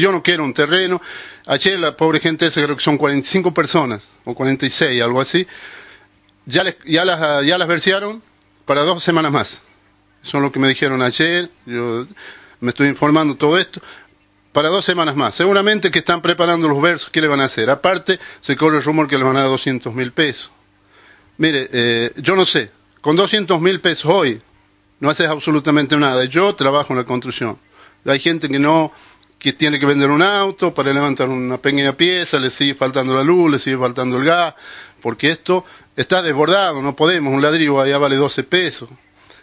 Yo no quiero un terreno. Ayer la pobre gente, esa, creo que son 45 personas, o 46, algo así, ya, ya, las, ya las versearon para dos semanas más. Eso es lo que me dijeron ayer, yo me estoy informando todo esto, para dos semanas más. Seguramente que están preparando los versos, ¿qué le van a hacer? Aparte, se corre el rumor que le van a dar 200 mil pesos. Mire, eh, yo no sé, con 200 mil pesos hoy no haces absolutamente nada. Yo trabajo en la construcción. Hay gente que no que tiene que vender un auto para levantar una pequeña pieza, le sigue faltando la luz, le sigue faltando el gas, porque esto está desbordado, no podemos, un ladrillo allá vale 12 pesos.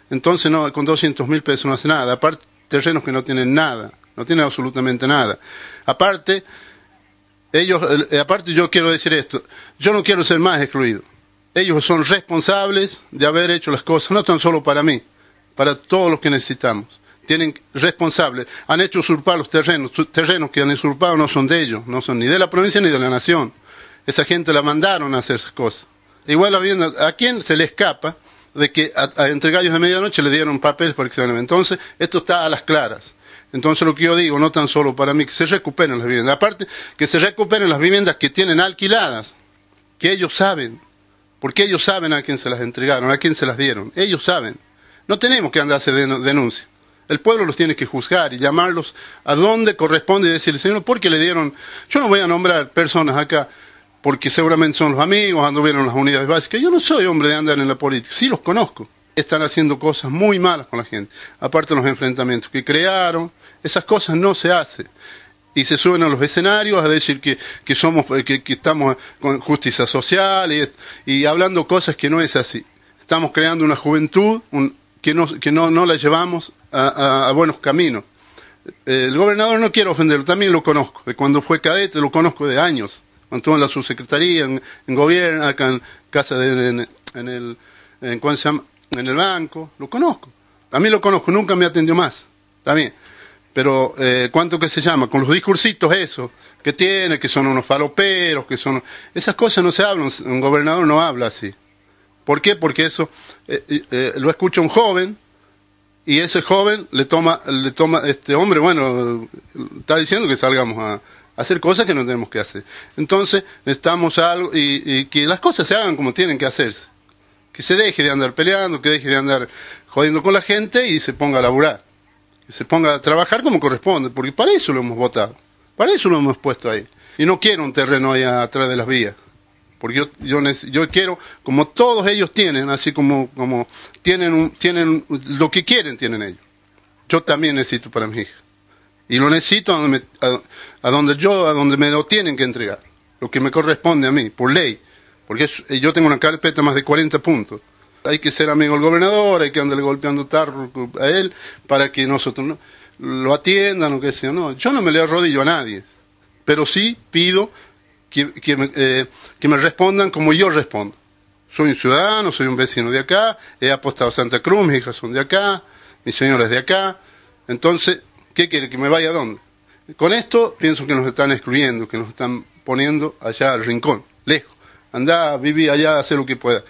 Entonces, no, con 200 mil pesos no hace nada. Aparte, terrenos que no tienen nada, no tienen absolutamente nada. Aparte, ellos, eh, aparte yo quiero decir esto, yo no quiero ser más excluido. Ellos son responsables de haber hecho las cosas, no tan solo para mí, para todos los que necesitamos tienen responsables, han hecho usurpar los terrenos, terrenos que han usurpado no son de ellos, no son ni de la provincia ni de la nación. Esa gente la mandaron a hacer esas cosas. Igual la vivienda, a quién se le escapa de que a, a entre de medianoche le dieron papeles para que se Entonces, esto está a las claras. Entonces lo que yo digo, no tan solo para mí, que se recuperen las viviendas, aparte que se recuperen las viviendas que tienen alquiladas, que ellos saben, porque ellos saben a quién se las entregaron, a quién se las dieron, ellos saben. No tenemos que andar a hacer denuncia. El pueblo los tiene que juzgar y llamarlos a donde corresponde y decirle, Señor, ¿por qué le dieron? Yo no voy a nombrar personas acá porque seguramente son los amigos, anduvieron las unidades básicas. Yo no soy hombre de andar en la política, sí los conozco. Están haciendo cosas muy malas con la gente, aparte de los enfrentamientos que crearon, esas cosas no se hacen. Y se suben a los escenarios a decir que, somos, que, estamos con justicia social y, y hablando cosas que no es así. Estamos creando una juventud, un, que, que no, no, la llevamos a, a, buenos caminos. Eh, el gobernador no quiere ofenderlo, también lo conozco. Eh, cuando fue cadete lo conozco de años. Cuando estuvo en la subsecretaría, en, gobierno, acá en casa en, el, en, en el banco, lo conozco. A mí lo conozco, nunca me atendió más. también Pero, eh, ¿cuánto que se llama? Con los discursitos, esos que tiene, que son unos faloperos, que son. Esas cosas no se hablan, un gobernador no habla así. ¿Por qué? Porque eso eh, eh, lo escucha un joven y ese joven le toma, le toma, este hombre, bueno, está diciendo que salgamos a, hacer cosas que no tenemos que hacer. Entonces, necesitamos algo y, y, que las cosas se hagan como tienen que hacerse. Que se deje de andar peleando, que deje de andar jodiendo con la gente y se ponga a laburar. Que se ponga a trabajar como corresponde, porque para eso lo hemos votado. Para eso lo hemos puesto ahí. Y no quiero un terreno ahí atrás de las vías porque yo, yo, yo, quiero, como todos ellos tienen, así como, como tienen, tienen lo que quieren, tienen ellos. Yo también necesito para mi hija. Y lo necesito a donde, yo, a donde me lo tienen que entregar, lo que me corresponde a mí, por ley, porque eh, yo tengo una carpeta más de 40 puntos. Hay que ser amigo del gobernador, hay que andarle golpeando tarro a él para que nosotros lo atiendan o qué sea. No, yo no me le arrodillo a nadie, pero sí pido que, que, eh, que me respondan como yo respondo. Soy un ciudadano, soy un vecino de acá, he apostado a Santa Cruz, mis hijas son de acá, mis señores de acá. Entonces, ¿qué quiere? ¿Que me vaya a dónde? Con esto pienso que nos están excluyendo, que nos están poniendo allá al rincón, lejos. Andá, viví allá, hacer lo que pueda.